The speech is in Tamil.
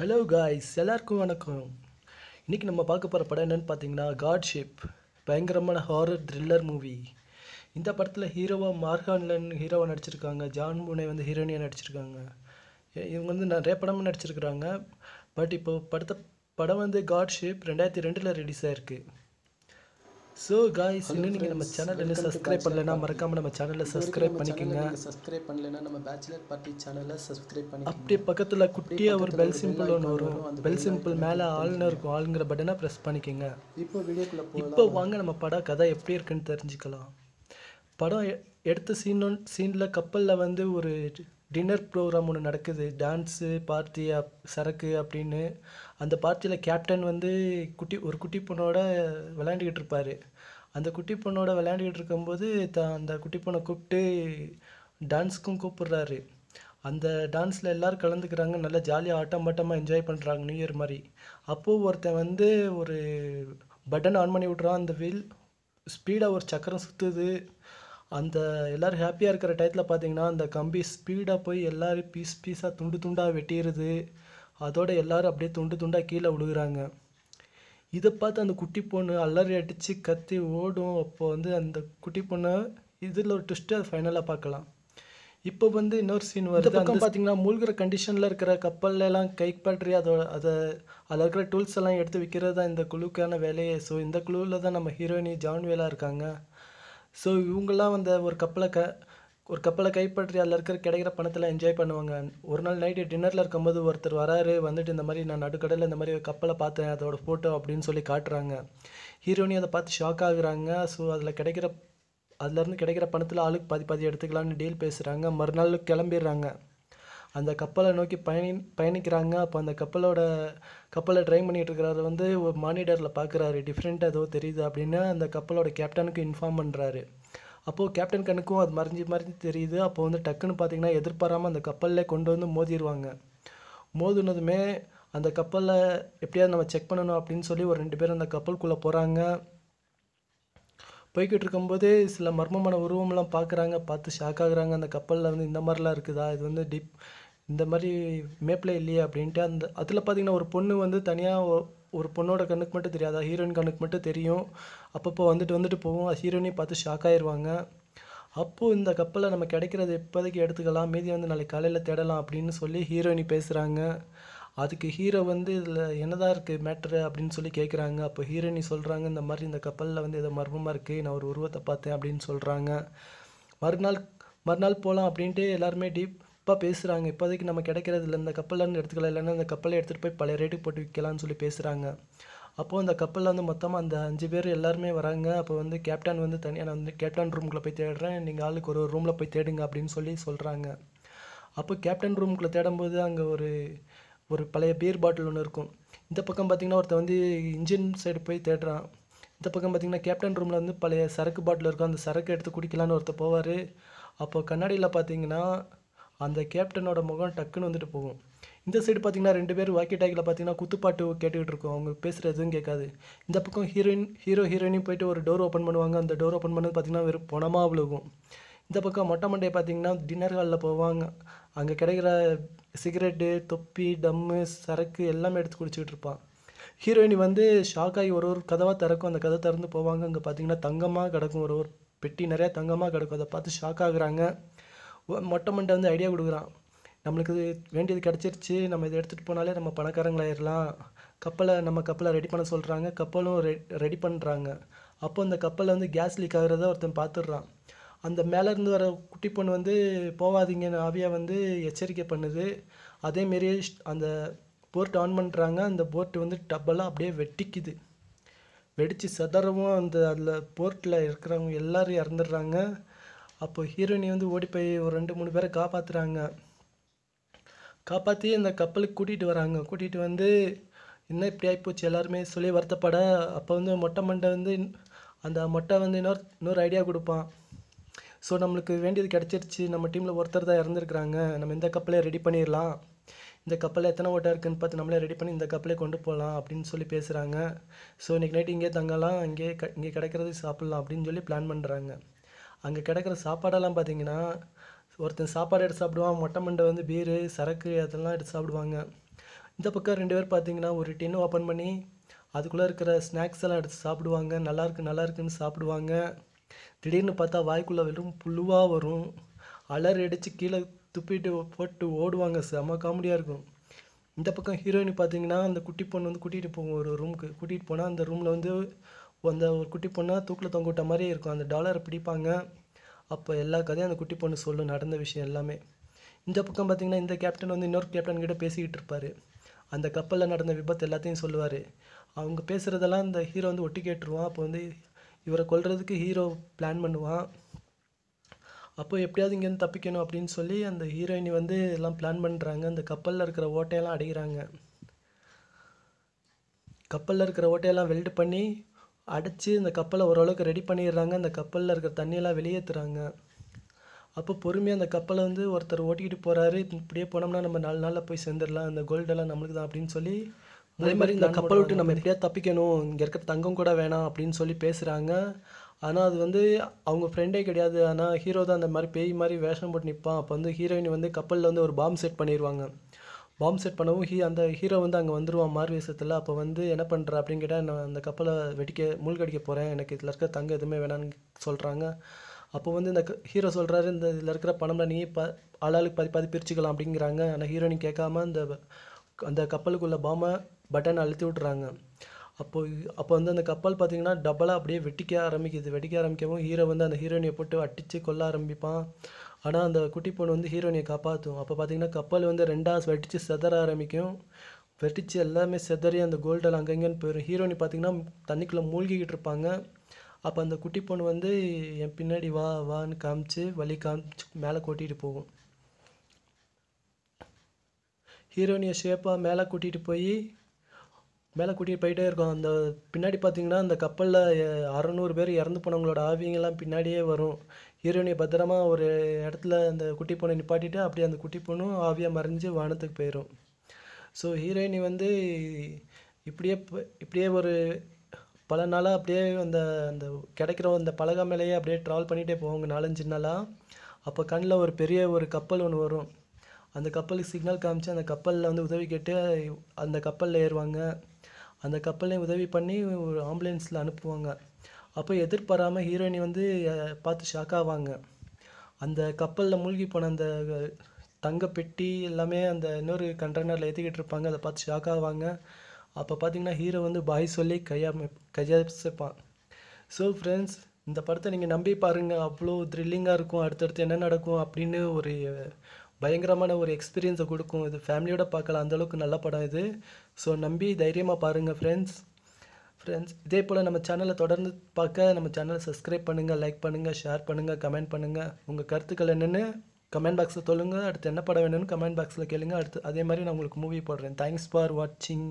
ஹலோ காய்ஸ் எல்லாருக்கும் வணக்கம் இன்றைக்கி நம்ம பார்க்க போகிற படம் என்னென்னு பார்த்தீங்கன்னா காட்ஷிப் பயங்கரமான ஹாரர் த்ரில்லர் மூவி இந்த படத்தில் ஹீரோவாக மார்கான்லன் ஹீரோவாக நடிச்சிருக்காங்க ஜான் முனை வந்து ஹீரோனியாக நடிச்சிருக்காங்க இவங்க வந்து நிறைய படமும் நடிச்சிருக்கிறாங்க பட் இப்போ படத்தை படம் வந்து காட்ஷிப் ரெண்டாயிரத்தி ரெண்டில் ரிலீஸ் ஆகிருக்கு ஸோ காய்ஸ் இன்னும் நீங்கள் நம்ம சேனல் என்ன சப்ஸ்கிரைப் பண்ணலன்னா மறக்காமல் நம்ம சேனலை சப்ஸ்கிரைப் பண்ணிக்கோங்க சப்ஸ்கிரைப் பண்ணலன்னா நம்ம பேச்சுலர் பார்ட்டி சேனலை சப்ஸ்கிரைப் பண்ணி அப்படியே பக்கத்தில் குட்டியாக ஒரு பெல் சிம்பிள் ஒன்று வரும் அந்த பெல் சிம்பிள் மேலே ஆள்னு இருக்கும் ஆளுங்கிற பட்டனை ப்ரெஸ் பண்ணிக்கோங்க இப்போ வீடியோக்குள்ளே இப்போ வாங்க நம்ம படம் கதை எப்படி இருக்குன்னு தெரிஞ்சுக்கலாம் படம் எடுத்த சீனோ சீனில் கப்பலில் வந்து ஒரு டின்னர் ப்ரோக்ராம் ஒன்று நடக்குது டான்ஸு பார்ட்டி அப் சரக்கு அப்படின்னு அந்த பார்ட்டியில் கேப்டன் வந்து குட்டி ஒரு குட்டி பொண்ணோட விளையாண்டுக்கிட்டு இருப்பார் அந்த குட்டி பொண்ணோட விளையாண்டுக்கிட்டு இருக்கும்போது த அந்த குட்டி பொண்ணை கூப்பிட்டு டான்ஸுக்கும் கூப்பிட்றாரு அந்த டான்ஸில் எல்லோரும் கலந்துக்கிறாங்க நல்லா ஜாலியாக ஆட்டம் பாட்டமாக என்ஜாய் பண்ணுறாங்க நியூ இயர் மாதிரி அப்போது ஒருத்தன் வந்து ஒரு பட்டன் ஆன் பண்ணி விட்றான் அந்த வீல் ஸ்பீடாக ஒரு சக்கரம் சுற்றுது அந்த எல்லோரும் ஹாப்பியாக இருக்கிற டயத்தில் பார்த்தீங்கன்னா அந்த கம்பி ஸ்பீடாக போய் எல்லோரும் பீஸ் பீஸாக துண்டு துண்டாக வெட்டிடுது அதோட எல்லோரும் அப்படியே துண்டு துண்டாக கீழே விழுகிறாங்க இதை பார்த்து அந்த குட்டி பொண்ணு அலறி அடித்து கத்தி ஓடும் அப்போ வந்து அந்த குட்டி பொண்ணை இதில் ஒரு ட்விஸ்ட்டு அதை ஃபைனலாக பார்க்கலாம் இப்போ வந்து இன்னொரு சீன் வருது பக்கம் பார்த்தீங்கன்னா மூழ்கிற கண்டிஷனில் இருக்கிற கை கைப்பற்றி அதோட அதை அதில் இருக்கிற டூல்ஸ் எல்லாம் எடுத்து விற்கிறது தான் இந்த குழுக்கான வேலையே ஸோ இந்த குழுவில் தான் நம்ம ஹீரோயினி ஜான்வேலாக இருக்காங்க ஸோ இவங்கள்லாம் வந்து ஒரு கப்பலை க ஒரு கப்பலை கைப்பற்றி அதில் இருக்கிற கிடைக்கிற பணத்தில் என்ஜாய் பண்ணுவாங்க ஒரு நாள் நைட்டு டின்னரில் இருக்கும்போது ஒருத்தர் வராரு வந்துட்டு இந்த மாதிரி நான் நடுக்கடலில் இந்த மாதிரி கப்பலை பார்த்தேன் அதோட ஃபோட்டோ அப்படின்னு சொல்லி காட்டுறாங்க ஹீரோனி அதை பார்த்து ஷாக் ஆகுறாங்க ஸோ அதில் கிடைக்கிற அதுலேருந்து கிடைக்கிற பணத்தில் ஆளுக்கு பாதி பாதி எடுத்துக்கலான்னு டீல் பேசுகிறாங்க மறுநாள் கிளம்பிடுறாங்க அந்த கப்பலை நோக்கி பயணி பயணிக்கிறாங்க அப்போ அந்த கப்பலோட கப்பலை ட்ரைவ் பண்ணிகிட்ருக்கிறவர் வந்து ஒரு மானிட்டரில் பார்க்குறாரு டிஃப்ரெண்ட்டாக ஏதோ தெரியுது அப்படின்னு அந்த கப்பலோட கேப்டனுக்கு இன்ஃபார்ம் பண்ணுறாரு அப்போது கேப்டன் கண்ணுக்கும் அது மறைஞ்சி மறைஞ்சி தெரியுது அப்போ வந்து டக்குன்னு பார்த்தீங்கன்னா எதிர்பாராமல் அந்த கப்பலில் கொண்டு வந்து மோதிடுவாங்க மோதுனதுமே அந்த கப்பலை எப்படியாவது நம்ம செக் பண்ணணும் அப்படின்னு சொல்லி ஒரு ரெண்டு பேரும் அந்த கப்பலுக்குள்ளே போகிறாங்க போய்கிட்டு இருக்கும்போதே சில மர்மமான உருவம்லாம் பார்க்குறாங்க பார்த்து ஷாக் ஆகுறாங்க அந்த கப்பலில் வந்து இந்த மாதிரிலாம் இருக்குதா இது வந்து டிப் இந்த மாதிரி மேப்பில் இல்லையே அப்படின்ட்டு அந்த அதில் பார்த்திங்கன்னா ஒரு பொண்ணு வந்து தனியாக ஒரு பொண்ணோட கண்ணுக்கு மட்டும் தெரியாதா ஹீரோயின் கண்ணுக்கு மட்டும் தெரியும் அப்பப்போ வந்துட்டு வந்துட்டு போவோம் ஹீரோயினையும் பார்த்து ஷாக் ஆயிடுவாங்க அப்போது இந்த கப்பலை நம்ம கிடைக்கிறது இப்போதைக்கு எடுத்துக்கலாம் மீதி வந்து நாளைக்கு காலையில் தேடலாம் அப்படின்னு சொல்லி ஹீரோயினி பேசுகிறாங்க அதுக்கு ஹீரோ வந்து இதில் என்னதான் இருக்குது மேட்ரு அப்படின்னு சொல்லி கேட்குறாங்க அப்போ நீ சொல்கிறாங்க இந்த மாதிரி இந்த கப்பலில் வந்து ஏதோ மர்மமாக இருக்குது நான் ஒரு உருவத்தை பார்த்தேன் அப்படின்னு சொல்கிறாங்க மறுநாள் மறுநாள் போகலாம் அப்படின்ட்டு எல்லாருமே டீப்பாக பேசுகிறாங்க இப்போதைக்கு நம்ம கிடைக்கிறது இல்லை இந்த கப்பல்லேருந்து எடுத்துக்கலாம் இல்லைன்னா இந்த கப்பலை எடுத்துகிட்டு போய் பழைய ரேட்டு போட்டு விற்கலாம்னு சொல்லி பேசுகிறாங்க அப்போது அந்த கப்பலில் வந்து மொத்தமாக அந்த அஞ்சு பேர் எல்லாருமே வராங்க அப்போ வந்து கேப்டன் வந்து தனியாக நான் வந்து கேப்டன் ரூம்குள்ளே போய் தேடுறேன் நீங்கள் ஆளுக்கு ஒரு ரூமில் போய் தேடுங்க அப்படின்னு சொல்லி சொல்கிறாங்க அப்போ கேப்டன் ரூம்குள்ளே தேடும்போது அங்கே ஒரு ஒரு பழைய பீர் பாட்டில் ஒன்று இருக்கும் இந்த பக்கம் பார்த்திங்கன்னா ஒருத்தன் வந்து இன்ஜின் சைடு போய் தேடுறான் இந்த பக்கம் பார்த்திங்கன்னா கேப்டன் ரூமில் வந்து பழைய சரக்கு பாட்டில் இருக்கும் அந்த சரக்கு எடுத்து குடிக்கலான்னு ஒருத்தர் போவார் அப்போ கண்ணாடியில் பார்த்திங்கன்னா அந்த கேப்டனோட முகம் டக்குன்னு வந்துட்டு போகும் இந்த சைடு பார்த்திங்கன்னா ரெண்டு பேர் வாக்கி டாக்கில் பார்த்திங்கன்னா குத்துப்பாட்டு கேட்டுக்கிட்டு இருக்கும் அவங்க பேசுகிற எதுவும் கேட்காது இந்த பக்கம் ஹீரோயின் ஹீரோ ஹீரோயினையும் போயிட்டு ஒரு டோர் ஓப்பன் பண்ணுவாங்க அந்த டோர் ஓப்பன் பண்ணது பார்த்திங்கன்னா வெறும் பணமாக விழுகும் இந்த பக்கம் மொட்டை மண்டையை பார்த்தீங்கன்னா டின்னர் ஹாலில் போவாங்க அங்கே கிடைக்கிற சிகரெட்டு தொப்பி டம்மு சரக்கு எல்லாமே எடுத்து குடிச்சிக்கிட்டு இருப்பான் ஹீரோயினி வந்து ஷாக்காகி ஒரு ஒரு கதவாக திறக்கும் அந்த கதை திறந்து போவாங்க அங்கே பார்த்தீங்கன்னா தங்கமாக கிடக்கும் ஒரு ஒரு பெட்டி நிறையா தங்கமாக கிடக்கும் அதை பார்த்து ஷாக் ஆகுறாங்க மொட்டை மண்டை வந்து ஐடியா கொடுக்குறான் நம்மளுக்கு இது வேண்டியது கிடச்சிருச்சு நம்ம இதை எடுத்துகிட்டு போனாலே நம்ம பணக்காரங்களாயிடலாம் கப்பலை நம்ம கப்பலை ரெடி பண்ண சொல்கிறாங்க கப்பலும் ரெ ரெடி பண்ணுறாங்க அப்போ அந்த கப்பலில் வந்து கேஸ் லீக் ஆகிறத ஒருத்தன் பார்த்துடுறான் அந்த மேலேருந்து வர குட்டி பொண்ணு வந்து போகாதீங்கன்னு ஆவியா வந்து எச்சரிக்கை பண்ணுது அதேமாரியே அந்த போர்ட் ஆன் பண்ணுறாங்க அந்த போர்ட்டு வந்து டப்பெல்லாம் அப்படியே வெட்டிக்குது வெடித்து சதறவும் அந்த அதில் போர்ட்டில் இருக்கிறவங்க எல்லோரும் இறந்துடுறாங்க அப்போ ஹீரோயினி வந்து ஓடி போய் ஒரு ரெண்டு மூணு பேரை காப்பாற்றுறாங்க காப்பாற்றி அந்த கப்பலுக்கு கூட்டிகிட்டு வராங்க கூட்டிகிட்டு வந்து என்ன இப்படி ஆகிப்போச்சு எல்லாருமே சொல்லி வருத்தப்பட அப்போ வந்து மொட்டை மண்டை வந்து அந்த மொட்டை வந்து இன்னொரு இன்னொரு ஐடியா கொடுப்பான் ஸோ நம்மளுக்கு வேண்டியது கிடச்சிருச்சு நம்ம டீமில் ஒருத்தர் தான் இறந்துருக்குறாங்க நம்ம இந்த கப்பலே ரெடி பண்ணிடலாம் இந்த கப்பலில் எத்தனை ஓட்டாக இருக்குதுன்னு பார்த்து நம்மளே ரெடி பண்ணி இந்த கப்பலே கொண்டு போகலாம் அப்படின்னு சொல்லி பேசுகிறாங்க ஸோ இன்றைக்கி நைட்டு இங்கே தங்கலாம் அங்கே க இங்கே கிடைக்கிறது சாப்பிட்லாம் அப்படின்னு சொல்லி பிளான் பண்ணுறாங்க அங்கே கிடைக்கிற சாப்பாடெல்லாம் பார்த்தீங்கன்னா ஒருத்தன் சாப்பாடு எடுத்து சாப்பிடுவான் மொட்டை மண்டை வந்து பீரு சரக்கு அதெல்லாம் எடுத்து சாப்பிடுவாங்க இந்த பக்கம் ரெண்டு பேர் பார்த்தீங்கன்னா ஒரு டின்னு ஓப்பன் பண்ணி அதுக்குள்ளே இருக்கிற ஸ்நாக்ஸ் எல்லாம் எடுத்து சாப்பிடுவாங்க நல்லாயிருக்கு நல்லாயிருக்குன்னு சாப்பிடுவாங்க திடீர்னு பார்த்தா வாய்க்குள்ளே வெறும் புழுவாக வரும் அலர் அடித்து கீழே துப்பிட்டு போட்டு ஓடுவாங்க செம்ம காமெடியாக இருக்கும் இந்த பக்கம் ஹீரோயின் பார்த்தீங்கன்னா அந்த குட்டி பொண்ணு வந்து கூட்டிகிட்டு போகும் ஒரு ரூமுக்கு கூட்டிகிட்டு போனால் அந்த ரூமில் வந்து அந்த ஒரு குட்டி பொண்ணாக தூக்கில் தொங்க விட்ட மாதிரி இருக்கும் அந்த டாலரை பிடிப்பாங்க அப்போ எல்லா கதையும் அந்த குட்டி பொண்ணு சொல்லும் நடந்த விஷயம் எல்லாமே இந்த பக்கம் பார்த்திங்கன்னா இந்த கேப்டன் வந்து இன்னொரு கேப்டன் கிட்டே பேசிக்கிட்டு இருப்பார் அந்த கப்பலில் நடந்த விபத்து எல்லாத்தையும் சொல்லுவார் அவங்க பேசுகிறதெல்லாம் இந்த ஹீரோ வந்து ஒட்டி கேட்டுருவான் அப்போ வந்து இவரை கொல்றதுக்கு ஹீரோ பிளான் பண்ணுவான் அப்போ எப்படியாவது இங்கேருந்து தப்பிக்கணும் அப்படின்னு சொல்லி அந்த ஹீரோயினி வந்து எல்லாம் பிளான் பண்ணுறாங்க அந்த கப்பலில் இருக்கிற ஓட்டையெல்லாம் அடைகிறாங்க கப்பலில் இருக்கிற ஓட்டையெல்லாம் வெல்டு பண்ணி அடைச்சி இந்த கப்பலை ஓரளவுக்கு ரெடி பண்ணிடுறாங்க அந்த கப்பலில் இருக்கிற தண்ணியெல்லாம் வெளியேற்றுறாங்க அப்போ பொறுமையாக அந்த கப்பலை வந்து ஒருத்தர் ஓட்டிக்கிட்டு போகிறாரு இப்படியே போனோம்னா நம்ம நாலு நாளில் போய் சேர்ந்துடலாம் அந்த கோல்டெல்லாம் நம்மளுக்கு தான் அப்படின்னு சொல்லி அதே மாதிரி இந்த கப்பல் விட்டு நம்ம எப்படியா தப்பிக்கணும் இங்கே இருக்கிற தங்கம் கூட வேணாம் அப்படின்னு சொல்லி பேசுகிறாங்க ஆனால் அது வந்து அவங்க ஃப்ரெண்டே கிடையாது ஆனால் ஹீரோ தான் அந்த மாதிரி பேய் மாதிரி வேஷம் போட்டு நிற்பான் அப்போ வந்து ஹீரோயின் வந்து கப்பலில் வந்து ஒரு பாம்பு செட் பண்ணிடுவாங்க பாம்பு செட் பண்ணவும் ஹீ அந்த ஹீரோ வந்து அங்கே வந்துடுவான் மாறு வேஷத்தில் அப்போ வந்து என்ன பண்ணுற அப்படின்னு கேட்டால் நான் அந்த கப்பலை வெடிக்க மூழ்கடிக்க போகிறேன் எனக்கு இதில் இருக்க தங்கம் எதுவுமே வேணான்னு சொல்கிறாங்க அப்போ வந்து இந்த ஹீரோ சொல்கிறாரு இந்த இதில் இருக்கிற பணம்லாம் நீ ப ஆளாளுக்கு பாதி பாதி பிரிச்சுக்கலாம் அப்படிங்கிறாங்க ஆனால் ஹீரோயின் கேட்காம இந்த அந்த கப்பலுக்குள்ளே பாம்பை பட்டன் அழுத்தி விட்றாங்க அப்போது அப்போ வந்து அந்த கப்பல் பார்த்திங்கன்னா டபுளாக அப்படியே வெட்டிக்க ஆரம்பிக்குது வெட்டிக்க ஆரம்பிக்கவும் ஹீரோ வந்து அந்த ஹீரோயினியை போட்டு அடித்து கொல்ல ஆரம்பிப்பான் ஆனால் அந்த குட்டி பொண்ணு வந்து ஹீரோயினை காப்பாற்றும் அப்போ பார்த்தீங்கன்னா கப்பல் வந்து ரெண்டாக வெடிச்சு செதற ஆரம்பிக்கும் வெட்டிச்சு எல்லாமே செதறி அந்த கோல்டெல்லாம் அங்கங்கன்னு போயிடும் ஹீரோயினி பார்த்திங்கன்னா தண்ணிக்குள்ளே மூழ்கிக்கிட்டு இருப்பாங்க அப்போ அந்த குட்டி பொண்ணு வந்து என் பின்னாடி வா வான்னு காமிச்சு வழி காமிச்சு மேலே கொட்டிகிட்டு போகும் ஹீரோயினியை ஷேப்பாக மேலே கூட்டிகிட்டு போய் மேலே கூட்டிகிட்டு போயிட்டே இருக்கும் அந்த பின்னாடி பார்த்தீங்கன்னா அந்த கப்பலில் அறநூறு பேர் இறந்து போனவங்களோட ஆவியங்கள்லாம் பின்னாடியே வரும் ஹீரோயினை பத்திரமா ஒரு இடத்துல அந்த குட்டி பொண்ணை நிப்பாட்டிட்டு அப்படியே அந்த குட்டி பொண்ணும் ஆவியாக மறைஞ்சு வானத்துக்கு போயிடும் ஸோ ஹீரோயினி வந்து இப்படியே இப்படியே ஒரு பல நாளாக அப்படியே அந்த அந்த கிடைக்கிற அந்த பலகா மேலேயே அப்படியே ட்ராவல் பண்ணிகிட்டே போவாங்க நாலஞ்சு நாளாக அப்போ கண்ணில் ஒரு பெரிய ஒரு கப்பல் ஒன்று வரும் அந்த கப்பலுக்கு சிக்னல் காமிச்சு அந்த கப்பலில் வந்து உதவி கேட்டு அந்த கப்பலில் ஏறுவாங்க அந்த கப்பலையும் உதவி பண்ணி ஒரு ஆம்புலன்ஸில் அனுப்புவாங்க அப்போ எதிர்பாராமல் ஹீரோயினி வந்து பார்த்து ஷாக் ஆவாங்க அந்த கப்பலில் மூழ்கி போன அந்த தங்க பெட்டி எல்லாமே அந்த இன்னொரு கண்டெய்னரில் ஏற்றிக்கிட்டு இருப்பாங்க அதை பார்த்து ஷாக் ஆவாங்க அப்போ பார்த்தீங்கன்னா ஹீரோ வந்து பாய் சொல்லி கையா கையசைப்பான் ஸோ ஃப்ரெண்ட்ஸ் இந்த படத்தை நீங்கள் நம்பி பாருங்கள் அவ்வளோ த்ரில்லிங்காக இருக்கும் அடுத்தடுத்து என்ன நடக்கும் அப்படின்னு ஒரு பயங்கரமான ஒரு எக்ஸ்பீரியன்ஸை கொடுக்கும் இது ஃபேமிலியோட பார்க்கலாம் அந்தளவுக்கு நல்ல படம் இது ஸோ நம்பி தைரியமாக பாருங்கள் ஃப்ரெண்ட்ஸ் ஃப்ரெண்ட்ஸ் இதே போல் நம்ம சேனலை தொடர்ந்து பார்க்க நம்ம சேனலை சப்ஸ்கிரைப் பண்ணுங்கள் லைக் பண்ணுங்கள் ஷேர் பண்ணுங்கள் கமெண்ட் பண்ணுங்கள் உங்கள் கருத்துக்கள் என்னென்னு கமெண்ட் பாக்ஸில் சொல்லுங்கள் அடுத்து என்ன படம் வேணும்னு கமெண்ட் பாக்ஸில் கேளுங்கள் அடுத்து அதே மாதிரி நான் உங்களுக்கு மூவி போடுறேன் தேங்க்ஸ் ஃபார் வாட்சிங்